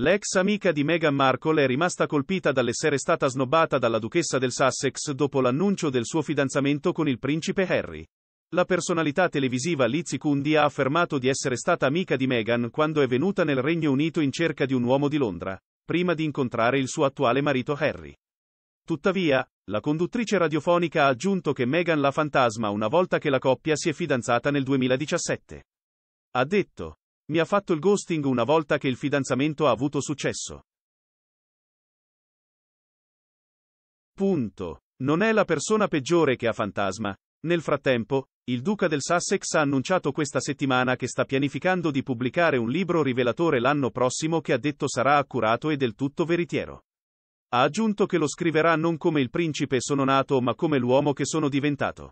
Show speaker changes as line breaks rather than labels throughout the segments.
L'ex amica di Meghan Markle è rimasta colpita dall'essere stata snobbata dalla duchessa del Sussex dopo l'annuncio del suo fidanzamento con il principe Harry. La personalità televisiva Lizzie Kundi ha affermato di essere stata amica di Meghan quando è venuta nel Regno Unito in cerca di un uomo di Londra, prima di incontrare il suo attuale marito Harry. Tuttavia, la conduttrice radiofonica ha aggiunto che Meghan la fantasma una volta che la coppia si è fidanzata nel 2017. Ha detto, mi ha fatto il ghosting una volta che il fidanzamento ha avuto successo. Punto. Non è la persona peggiore che ha fantasma. Nel frattempo, il duca del Sussex ha annunciato questa settimana che sta pianificando di pubblicare un libro rivelatore l'anno prossimo che ha detto sarà accurato e del tutto veritiero. Ha aggiunto che lo scriverà non come il principe sono nato ma come l'uomo che sono diventato.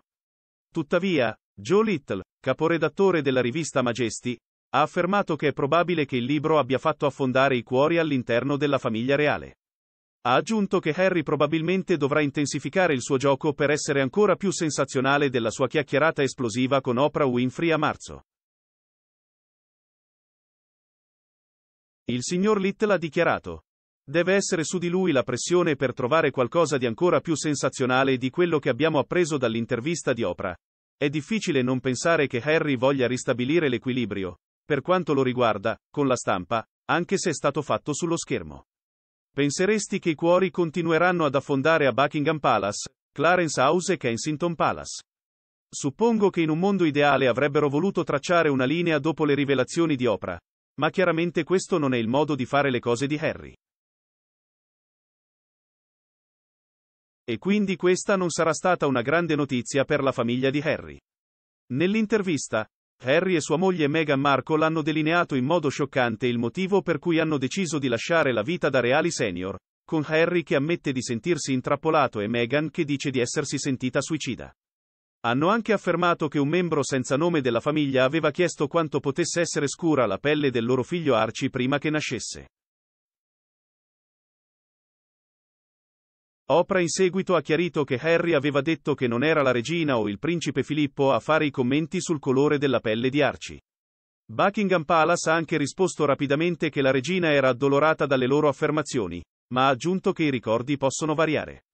Tuttavia, Joe Little, caporedattore della rivista Majesty, ha affermato che è probabile che il libro abbia fatto affondare i cuori all'interno della famiglia reale. Ha aggiunto che Harry probabilmente dovrà intensificare il suo gioco per essere ancora più sensazionale della sua chiacchierata esplosiva con Oprah Winfrey a marzo. Il signor Little ha dichiarato. Deve essere su di lui la pressione per trovare qualcosa di ancora più sensazionale di quello che abbiamo appreso dall'intervista di Oprah. È difficile non pensare che Harry voglia ristabilire l'equilibrio, per quanto lo riguarda, con la stampa, anche se è stato fatto sullo schermo. Penseresti che i cuori continueranno ad affondare a Buckingham Palace, Clarence House e Kensington Palace? Suppongo che in un mondo ideale avrebbero voluto tracciare una linea dopo le rivelazioni di Oprah, ma chiaramente questo non è il modo di fare le cose di Harry. E quindi questa non sarà stata una grande notizia per la famiglia di Harry. Nell'intervista, Harry e sua moglie Meghan Markle hanno delineato in modo scioccante il motivo per cui hanno deciso di lasciare la vita da reali senior, con Harry che ammette di sentirsi intrappolato e Meghan che dice di essersi sentita suicida. Hanno anche affermato che un membro senza nome della famiglia aveva chiesto quanto potesse essere scura la pelle del loro figlio Archie prima che nascesse. Oprah in seguito ha chiarito che Harry aveva detto che non era la regina o il principe Filippo a fare i commenti sul colore della pelle di Archie. Buckingham Palace ha anche risposto rapidamente che la regina era addolorata dalle loro affermazioni, ma ha aggiunto che i ricordi possono variare.